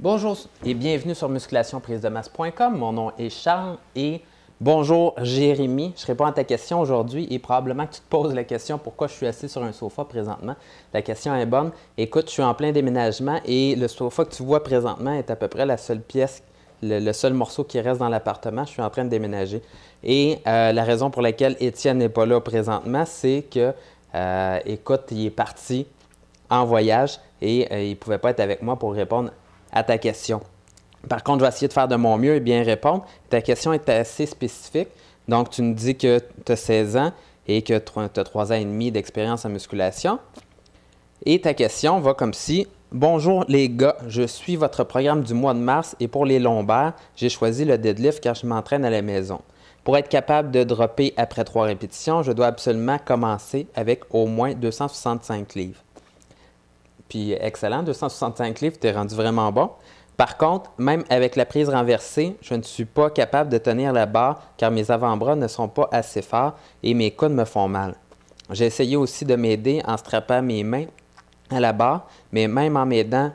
Bonjour et bienvenue sur musculationprisedemasse.com. Mon nom est Charles et bonjour Jérémy. Je réponds à ta question aujourd'hui et probablement que tu te poses la question pourquoi je suis assis sur un sofa présentement. La question est bonne. Écoute, je suis en plein déménagement et le sofa que tu vois présentement est à peu près la seule pièce, le, seul morceau qui reste dans l'appartement. Je suis en train de déménager. Et euh, la raison pour laquelle Étienne n'est pas là présentement, c'est que, euh, écoute, il est parti en voyage et euh, il ne pouvait pas être avec moi pour répondre à ta question. Par contre, je vais essayer de faire de mon mieux et bien répondre. Ta question est assez spécifique. Donc, tu me dis que tu as 16 ans et que tu as 3 ans et demi d'expérience en musculation. Et ta question va comme si Bonjour les gars, je suis votre programme du mois de mars et pour les lombaires, j'ai choisi le deadlift car je m'entraîne à la maison. Pour être capable de dropper après trois répétitions, je dois absolument commencer avec au moins 265 livres. Puis excellent, 265 livres, t'es rendu vraiment bon. Par contre, même avec la prise renversée, je ne suis pas capable de tenir la barre car mes avant-bras ne sont pas assez forts et mes coudes me font mal. J'ai essayé aussi de m'aider en strappant mes mains à la barre, mais même en m'aidant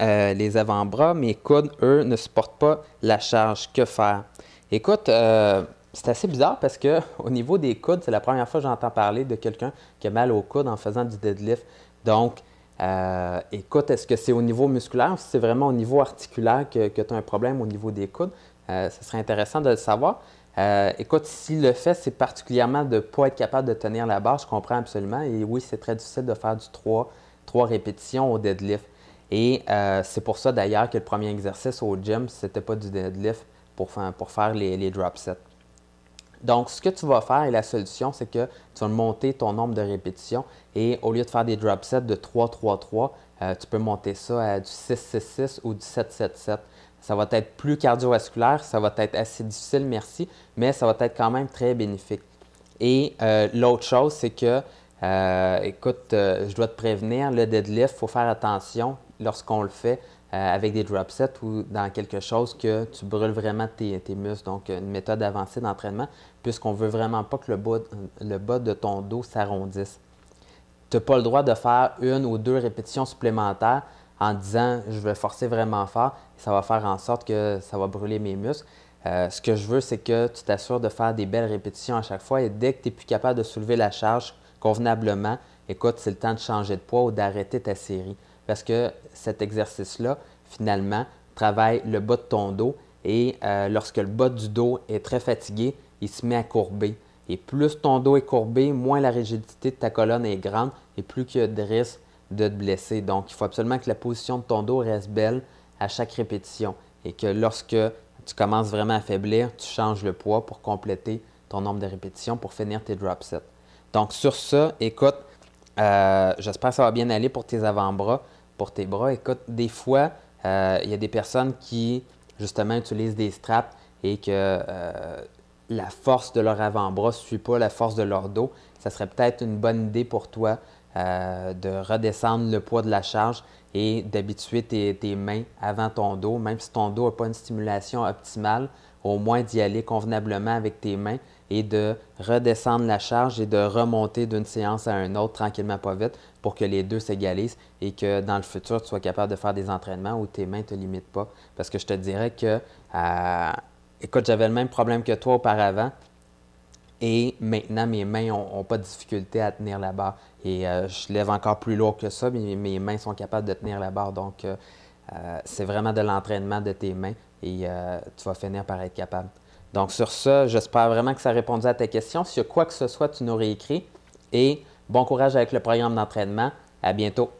euh, les avant-bras, mes coudes, eux, ne supportent pas la charge. Que faire? Écoute, euh, c'est assez bizarre parce que au niveau des coudes, c'est la première fois que j'entends parler de quelqu'un qui a mal aux coudes en faisant du deadlift. Donc, euh, écoute, est-ce que c'est au niveau musculaire ou si c'est vraiment au niveau articulaire que, tu as un problème au niveau des coudes? Euh, ce serait intéressant de le savoir. Euh, écoute, si le fait, c'est particulièrement de ne pas être capable de tenir la barre, je comprends absolument. Et oui, c'est très difficile de faire du 3, 3 répétitions au deadlift. Et c'est pour ça d'ailleurs que le premier exercice au gym, ce n'était pas du deadlift pour, pour faire les, les drop sets. Donc, ce que tu vas faire et la solution, c'est que tu vas monter ton nombre de répétitions et au lieu de faire des drop sets de 3-3-3, euh, tu peux monter ça à du 6-6-6 ou du 7-7-7. Ça va être plus cardiovasculaire, ça va être assez difficile, merci, mais ça va être quand même très bénéfique. Et euh, l'autre chose, c'est que, euh, écoute, je dois te prévenir, le deadlift, il faut faire attention lorsqu'on le fait. Euh, avec des drop sets ou dans quelque chose que tu brûles vraiment tes, muscles. Donc, une méthode avancée d'entraînement, puisqu'on ne veut vraiment pas que le bas, de ton dos s'arrondisse. Tu n'as pas le droit de faire une ou deux répétitions supplémentaires en disant je vais forcer vraiment fort, ça va faire en sorte que ça va brûler mes muscles. Euh, ce que je veux, c'est que tu t'assures de faire des belles répétitions à chaque fois et dès que tu n'es plus capable de soulever la charge convenablement, écoute, c'est le temps de changer de poids ou d'arrêter ta série parce que cet exercice-là, finalement, travaille le bas de ton dos et euh, lorsque le bas du dos est très fatigué, il se met à courber. Et plus ton dos est courbé, moins la rigidité de ta colonne est grande et plus il y a de risques de te blesser. Donc, il faut absolument que la position de ton dos reste belle à chaque répétition et que lorsque tu commences vraiment à faiblir, tu changes le poids pour compléter ton nombre de répétitions pour finir tes drop sets. Donc, sur ça, écoute, euh, j'espère que ça va bien aller pour tes avant-bras, pour tes bras. Écoute, des fois, euh, il y a des personnes qui, justement, utilisent des straps et que euh, la force de leur avant-bras ne suit pas la force de leur dos. Ça serait peut-être une bonne idée pour toi de redescendre le poids de la charge et d'habituer tes, mains avant ton dos, même si ton dos n'a pas une stimulation optimale au moins d'y aller convenablement avec tes mains et de redescendre la charge et de remonter d'une séance à une autre tranquillement pas vite pour que les deux s'égalisent et que dans le futur, tu sois capable de faire des entraînements où tes mains ne te limitent pas. Parce que je te dirais que, euh, écoute, j'avais le même problème que toi auparavant. Et maintenant, mes mains n'ont pas de difficulté à tenir la barre. Et euh, je lève encore plus lourd que ça, mais mes mains sont capables de tenir la barre. Donc, euh, c'est vraiment de l'entraînement de tes mains et euh, tu vas finir par être capable. Donc, sur ça, j'espère vraiment que ça a répondu à ta question. Sur y a quoi que ce soit, tu nous réécris. Et bon courage avec le programme d'entraînement. À bientôt.